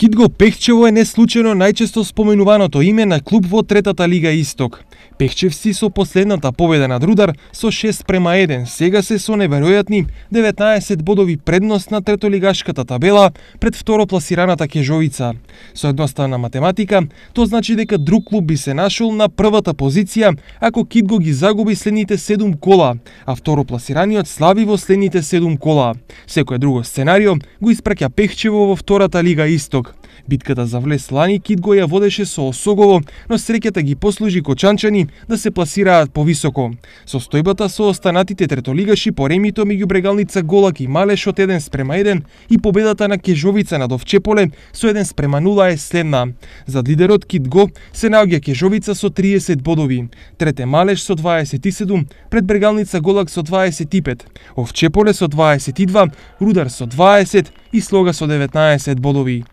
Китго Пехчево е неслучено најчесто споменуваното име на клуб во третата лига Исток. Пехчевци со последната победа над Рудар со 6 према 1 сега се со неверојатни 19 бодови предност на третолигашката табела пред второпласираната Кежовица. Со едноставна математика, то значи дека друг клуб би се нашол на првата позиција ако Китго ги загуби следните 7 кола, а второпласираниот слави во следните 7 кола. Секој друго сценарио го испраќа Пехчево во втората лига Исток Битката за влез лани Кит го ја водеше со Осогово, но среќата ги послужи Кочанчани да се пласираат повисоко. Со стојбата со останатите третолигаши по ремито меѓу брегалница Голак и Малеш од 1 спрема 1 и победата на Кежовица на Довчеполе со 1 спрема 0 е следна. За лидерот Кит Го се наоѓа Кежовица со 30 бодови, трете Малеш со 27, пред брегалница Голак со 25, Овчеполе со 22, Рудар со 20 и Слога со 19 бодови.